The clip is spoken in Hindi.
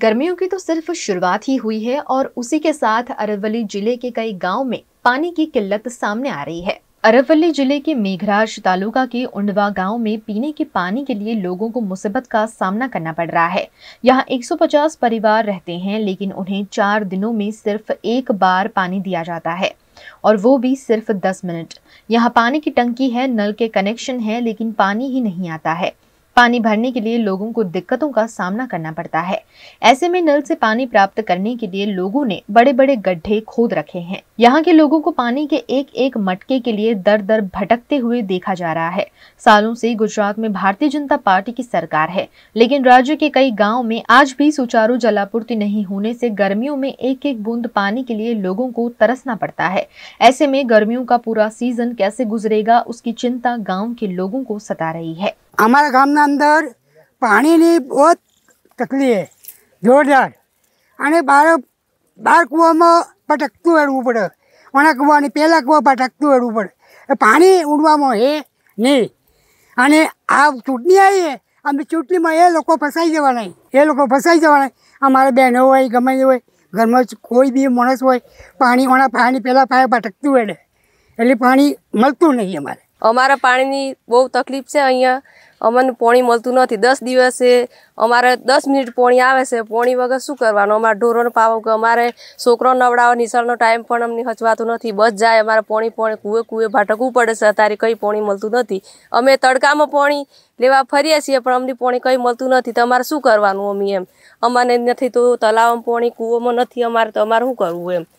गर्मियों की तो सिर्फ शुरुआत ही हुई है और उसी के साथ अरवली जिले के कई गाँव में पानी की किल्लत सामने आ रही है अरवली जिले के मेघराज तालुका के उंडवा गांव में पीने के पानी के लिए लोगों को मुसीबत का सामना करना पड़ रहा है यहां 150 परिवार रहते हैं लेकिन उन्हें चार दिनों में सिर्फ एक बार पानी दिया जाता है और वो भी सिर्फ 10 मिनट यहां पानी की टंकी है नल के कनेक्शन है लेकिन पानी ही नहीं आता है पानी भरने के लिए लोगों को दिक्कतों का सामना करना पड़ता है ऐसे में नल से पानी प्राप्त करने के लिए लोगों ने बड़े बड़े गड्ढे खोद रखे हैं यहाँ के लोगों को पानी के एक एक मटके के लिए दर दर भटकते हुए देखा जा रहा है सालों से गुजरात में भारतीय जनता पार्टी की सरकार है लेकिन राज्य के कई गाँव में आज भी सुचारू जलापूर्ति नहीं होने से गर्मियों में एक एक बूंद पानी के लिए लोगों को तरसना पड़ता है ऐसे में गर्मियों का पूरा सीजन कैसे गुजरेगा उसकी चिंता गाँव के लोगों को सता रही है हमारा गाँव अंदर पानी बहुत तकलीफ है જોરદાર અને બાર બાર કૂવામાં પટકતું એડું પડે અને કૂવાની પેલા કૂવા પાટકતું એડું પડે એ પાણી ઉડવામાં હે નહીં અને આ ચુટણી આયે અમે ચુટલીમાં એ લોકો ફસાઈ દેવા નહીં એ લોકો ફસાઈ દેવા આ મારા બેનો હોય ગમાય હોય ઘરમાં કોઈ બી માણસ હોય પાણી ઓણા પાણી પેલા પાએ પટકતું એડે એટલે પાણી મળતું નહીં અમારે અમારા પાણીની બહુ તકલીફ છે અહીંયા અમને પોણી મળતું નથી દસ દિવસે અમારે દસ મિનિટ પોણી આવે છે પોણી વગર શું કરવાનું અમારે ઢોરોનો પાવો કે અમારે છોકરો નવડાવો નિશાળનો ટાઈમ પણ અમને હચવાતું નથી બસ જાય અમારે પોણી પોણી કૂએ કૂએ ભટકવું પડે છે અત્યારે કંઈ પોણી મળતું નથી અમે તડકામાં પોણી લેવા ફરીએ છીએ પણ અમને પોણી કંઈ મળતું નથી તમારે શું કરવાનું અમે એમ અમારે નથી તો તલાવમાં પોણી કૂવોમાં નથી અમારે તો અમારે શું કરવું એમ